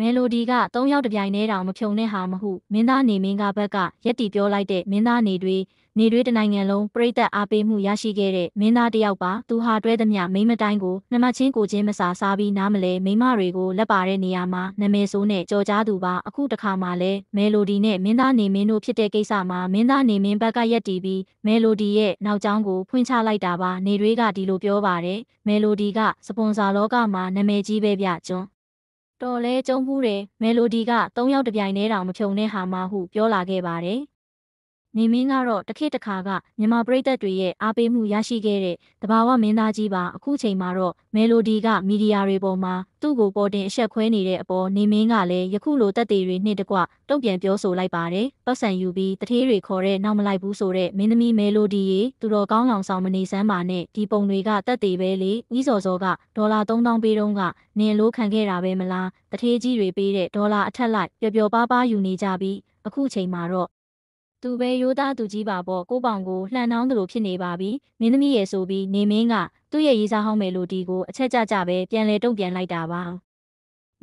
မယ်လိုဒီကသုံးယောက်တပြိုင်တည်းတောင်မဖြုံနဲ့ဟာမဟုမင်းသားနေမင်းကဘက်ကရက်တီပြောလိုက်တဲ့မင်းသားနေတွေနေတွေတနိုင်ငံလုံးပြိသက်အားပေးမှုရရှိခဲ့တဲ့မင်းသားတယောက်ပါသူဟာတွဲသည်မမိမတိုင်းကိုနှမချင်းကိုချင်းမစာစားပြီးနားမလဲမိမတွေကိုလက်ပါတဲ့နေရာမှာနမဲဆိုးနဲ့ကြော်ကြားသူပါအခုတခါမှလဲမယ်လိုဒီနဲ့မင်းသားနေမင်းတို့ဖြစ်တဲ့ကိစ္စမှာမင်းသားနေမင်းဘက်ကရက်တီပြီးမယ်လိုဒီရဲ့နောက်ကျောင်းကိုဖွင့်ချလိုက်တာပါနေတွေကဒီလိုပြောပါတယ်မယ်လိုဒီကစပွန်ဆာလောကမှာနမဲကြီးပဲပြကျွန်းတော်လဲကျုံးမှုတယ်မယ်လိုဒီက၃ရောက်တပြိုင်တည်းတောင်မဖြုံတဲ့ဟာမှဟုပြောလာခဲ့ပါတယ်။နေမင်းကတော့တစ်ခေတ်တစ်ခါကမြန်မာပြည်သက်တွေရဲ့အားပေးမှုရရှိခဲ့တဲ့တဘာဝမင်းသားကြီးပါအခုချိန်မှာတော့မဲလိုဒီကမီဒီယာတွေပေါ်မှာသူ့ကိုပေါ်တင်အဆက်ခွဲနေတဲ့အပေါ်နေမင်းကလည်းယခုလိုတက်သေးတွေနှစ်တကွတုံ့ပြန်ပြောဆိုလိုက်ပါတယ်ပတ်စံယူပြီးတထေးတွေခေါ်တဲ့နောက်မလိုက်ဘူးဆိုတဲ့မင်းသမီးမဲလိုဒီရေသူတော်ကောင်းလောင်ဆောင်မနေစမ်းပါနဲ့ဒီပုံတွေကတက်သေးပဲလေဤစော်စောကဒေါ်လာ3000ပေးတော့ကနေလိုးခံခဲ့တာပဲမလားတထေးကြီးတွေပေးတဲ့ဒေါ်လာအထက်လိုက်ပျော်ပျော်ပါးပါးယူနေကြပြီးအခုချိန်မှာတော့သူပဲရိုးသားသူကြီးပါပေါ့ကိုပောင်ကိုလှန်နှောင်းသလိုဖြစ်နေပါပြီမင်းသမီးရဲ့ဆိုပြီးနေမင်းကသူ့ရဲ့ရေးစားဟောင်းမယ်လို့ဒီကိုအချက်ကြကြပဲပြန်လဲတုံ့ပြန်လိုက်တာပါ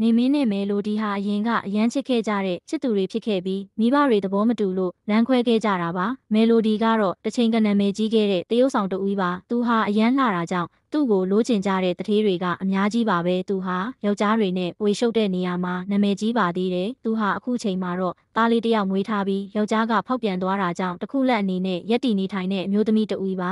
နေမင်းနဲ့မဲလိုဒီဟာအရင်ကအရန်ချစ်ခဲ့ကြတဲ့ချစ်သူတွေဖြစ်ခဲ့ပြီးမိဘတွေသဘောမတူလို့လမ်းခွဲခဲ့ကြတာပါမဲလိုဒီကတော့တချိန်ကနာမည်ကြီးခဲ့တဲ့တရုတ်ဆောင်တူကြီးပါသူဟာအရန်လှတာကြောင့်သူ့ကိုလိုချင်ကြတဲ့တထေးတွေကအများကြီးပါပဲသူဟာယောက်ျားတွေနဲ့ဝေရှုပ်တဲ့နေရာမှာနာမည်ကြီးပါသေးတယ်သူဟာအခုချိန်မှာတော့သားလေးတယောက်မွေးထားပြီးယောက်ျားကဖောက်ပြန်သွားတာကြောင့်တခုလက်အနေနဲ့ရက်တီနေထိုင်တဲ့အမျိုးသမီးတူကြီးပါ